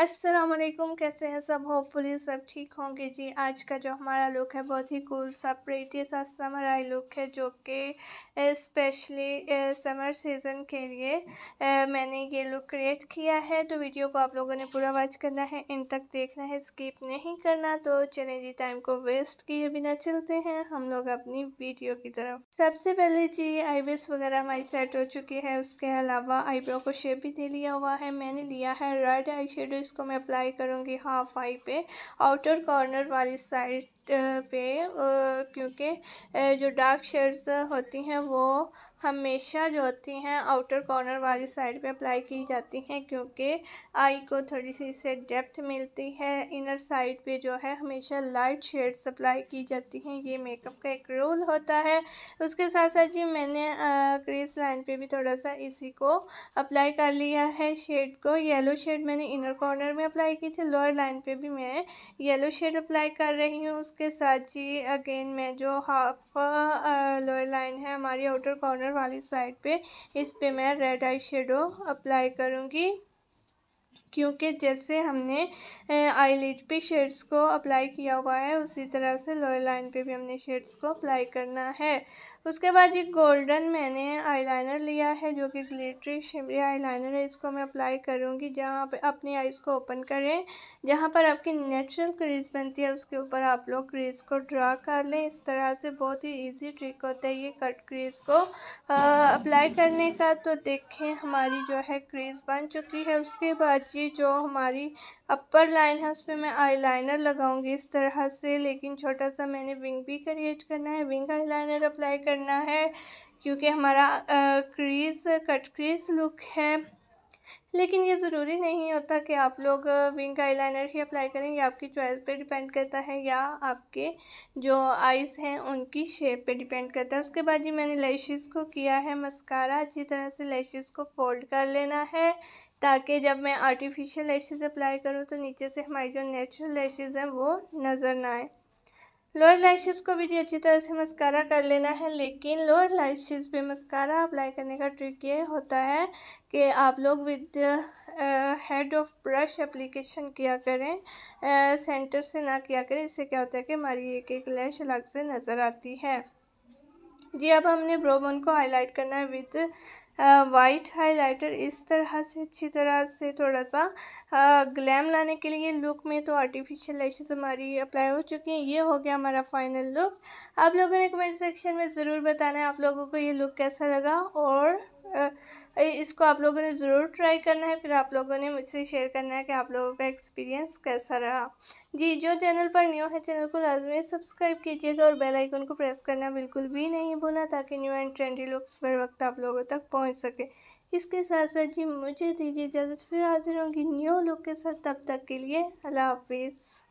अस्सलाम वालेकुम कैसे हैं सब होपफुली सब ठीक होंगे जी आज का जो हमारा लुक है बहुत ही कूल सा प्रेटी सा समर आई लुक है जो कि स्पेशली समर सीज़न के लिए मैंने ये लुक क्रिएट किया है तो वीडियो को आप लोगों ने पूरा वॉच करना है इन तक देखना है स्किप नहीं करना तो चलें जी टाइम को वेस्ट किए बिना चलते हैं हम लोग अपनी वीडियो की तरफ सबसे पहले जी आईब्रेस वगैरह हमारी सेट हो चुकी है उसके अलावा आईब्रो को शेप भी दे लिया हुआ है मैंने लिया है रेड आई इसको मैं अप्लाई करूँगी हाफ आई पे आउटर कॉर्नर वाली साइड Uh, पे क्योंकि जो डार्क शेड्स होती हैं वो हमेशा जो होती हैं आउटर कॉर्नर वाली साइड पे अप्लाई की जाती हैं क्योंकि आई को थोड़ी सी इससे डेप्थ मिलती है इनर साइड पे जो है हमेशा लाइट शेड्स अप्लाई की जाती हैं ये मेकअप का एक रोल होता है उसके साथ साथ जी मैंने क्रीज लाइन पे भी थोड़ा सा इसी को अप्लाई कर लिया है शेड को येलो शेड मैंने इनर कॉर्नर में अप्लाई की थी लोअर लाइन पर भी मैं येलो शेड अप्लाई कर रही हूँ उस उसके साथ ही अगेन मैं जो हाफ लोअर लाइन है हमारी आउटर कॉर्नर वाली साइड पे इस पे मैं रेड आई शेडो अप्लाई करूँगी क्योंकि जैसे हमने आईलिड पे शेड्स को अप्लाई किया हुआ है उसी तरह से लोअर लाइन पे भी हमने शेड्स को अप्लाई करना है उसके बाद ये गोल्डन मैंने आईलाइनर लिया है जो कि ग्लिटरी शिमरी आईलाइनर है इसको मैं अप्लाई करूँगी जहाँ पर अपनी आईज़ को ओपन करें जहाँ पर आपकी नेचुरल क्रीज बनती है उसके ऊपर आप लोग क्रीज को ड्रा कर लें इस तरह से बहुत ही ईजी ट्रिक होता है ये कट क्रीज को आ, अप्लाई करने का तो देखें हमारी जो है क्रीज बन चुकी है उसके बाद ये दूसरी जो हमारी अपर लाइन है उस पर मैं लाइनर लगाऊंगी इस तरह से लेकिन छोटा सा मैंने विंग भी क्रिएट करना है विंग आई लाइनर अप्लाई करना है क्योंकि हमारा क्रीज कट क्रीज लुक है लेकिन ये ज़रूरी नहीं कि आप लोग विंग लाइनर ही अप्लाई करें यह आपकी चॉइस पे डिपेंड करता है या आपके जो आइज़ हैं उनकी शेप पे डिपेंड करता है उसके बाद जी मैंने लेशेस को किया है मस्कारा अच्छी तरह से लेशेस को फोल्ड कर लेना है ताकि जब मैं आर्टिफिशियल लेशेस अप्लाई करूँ तो नीचे से हमारी जो नेचुरल लेशेस हैं वो नज़र ना आए लोअर लाइशेस को भी अच्छी तरह से मस्कारा कर लेना है लेकिन लोअर लाइशेस पे मस्कारा अप्लाई करने का ट्रिक ये होता है कि आप लोग with head of brush application किया करें सेंटर से ना किया करें इससे क्या होता है कि हमारी एक एक लैश अलग से नज़र आती है जी अब हमने ब्रोबन को हाईलाइट करना है विथ वाइट हाइलाइटर इस तरह से अच्छी तरह से थोड़ा सा ग्लैम लाने के लिए लुक में तो आर्टिफिशियल लैशेज हमारी अप्लाई हो चुकी हैं ये हो गया हमारा फाइनल लुक आप लोगों ने कमेंट सेक्शन में ज़रूर बताना है आप लोगों को ये लुक कैसा लगा और इसको आप लोगों ने ज़रूर ट्राई करना है फिर आप लोगों ने मुझसे शेयर करना है कि आप लोगों का एक्सपीरियंस कैसा रहा जी जो चैनल पर न्यू है चैनल को लाजमी सब्सक्राइब कीजिएगा और बेल आइकन को प्रेस करना बिल्कुल भी नहीं भूलना ताकि न्यू एंड ट्रेंडी लुक्स बर वक्त आप लोगों तक पहुँच सके इसके साथ साथ जी मुझे दीजिए इजाज़त फिर हाजिर होंगी न्यू लुक के साथ तब तक के लिए अल्लाह हाफिज़